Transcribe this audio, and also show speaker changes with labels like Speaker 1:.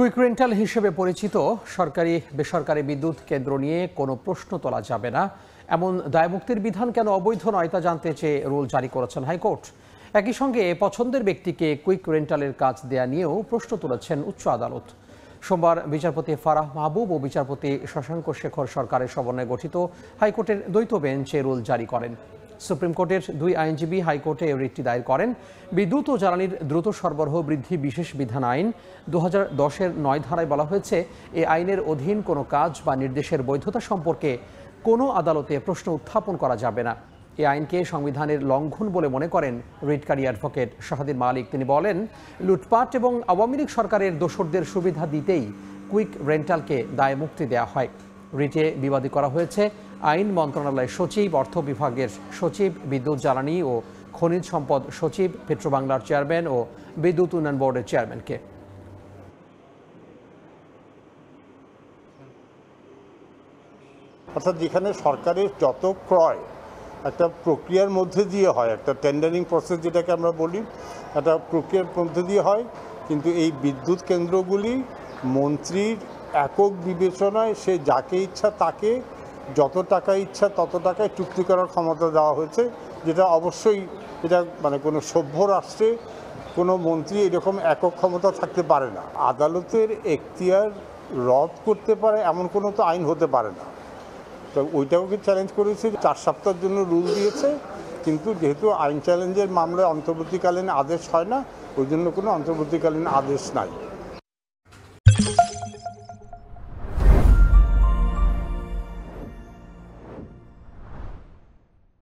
Speaker 1: quick rental হিসেবে পরিচিত সরকারি বেসরকারি বিদ্যুৎ কেন্দ্র নিয়ে কোনো প্রশ্ন তোলা যাবে না এমন দায়মুক্তির বিধান কেন অবৈধ নয় তা জানতে চেয়ে রুল জারি করেছেন হাইকোর্ট একই সঙ্গে পছন্দের ব্যক্তিকে কুইক রেন্টালের কাজ দেয়া নিয়েও প্রশ্ন তুলেছেন উচ্চ আদালত সোমবার বিচারপতি ফারাহ মাহবুব ও বিচারপতি শশাঙ্ক শেখর সরকারের সমন্বয়ে গঠিত হাইকোর্টের দ্বৈত বেঞ্চে রুল জারি করেন সুপ্রিম কোর্টের দুই আইনজীবী হাইকোর্টে রিটটি দায়ের করেন বিদ্যুৎ ও জ্বালানির দ্রুত সরবরাহ বৃদ্ধি বিশেষ বিধান আইন দু হাজার দশের নয় ধারায় বলা হয়েছে এ আইনের অধীন কোনো কাজ বা নির্দেশের বৈধতা সম্পর্কে কোনো আদালতে প্রশ্ন উত্থাপন করা যাবে না এ আইনকে সংবিধানের লঙ্ঘন বলে মনে করেন রিটকারী অ্যাডভোকেট শাহাদিন মালিক তিনি বলেন লুটপাট এবং আওয়ামী লীগ সরকারের দোসরদের সুবিধা দিতেই কুইক রেন্টালকে দায় মুক্তি দেওয়া হয় রিটে বিবাদী করা হয়েছে আইন মন্ত্রণালয়ের সচিব অর্থ বিভাগের সচিব বিদ্যুৎ জ্বালানি ও খনিজ সম্পদ সচিব পেট্রোবাংলার চেয়ারম্যান ও বিদ্যুৎ উন্নয়ন বোর্ডের চেয়ারম্যানকে
Speaker 2: অর্থাৎ যেখানে সরকারের যত ক্রয় একটা প্রক্রিয়ার মধ্যে দিয়ে হয় একটা টেন্ডারিং প্রসেস যেটাকে আমরা বলি একটা প্রক্রিয়ার মধ্যে দিয়ে হয় কিন্তু এই বিদ্যুৎ কেন্দ্রগুলি মন্ত্রীর একক বিবেচনায় সে যাকে ইচ্ছা তাকে যত টাকা ইচ্ছা তত টাকায় চুক্তি করার ক্ষমতা দেওয়া হয়েছে যেটা অবশ্যই এটা মানে কোনো সভ্য রাষ্ট্রে কোনো মন্ত্রী এরকম একক ক্ষমতা থাকতে পারে না আদালতের এখতিয়ার রদ করতে পারে এমন কোনো তো আইন হতে পারে না তো ওইটাকে চ্যালেঞ্জ করেছে চার সপ্তাহের জন্য রুল দিয়েছে কিন্তু যেহেতু আইন চ্যালেঞ্জের মামলায় অন্তর্বর্তীকালীন আদেশ হয় না ওই জন্য কোনো অন্তর্বর্তীকালীন আদেশ নাই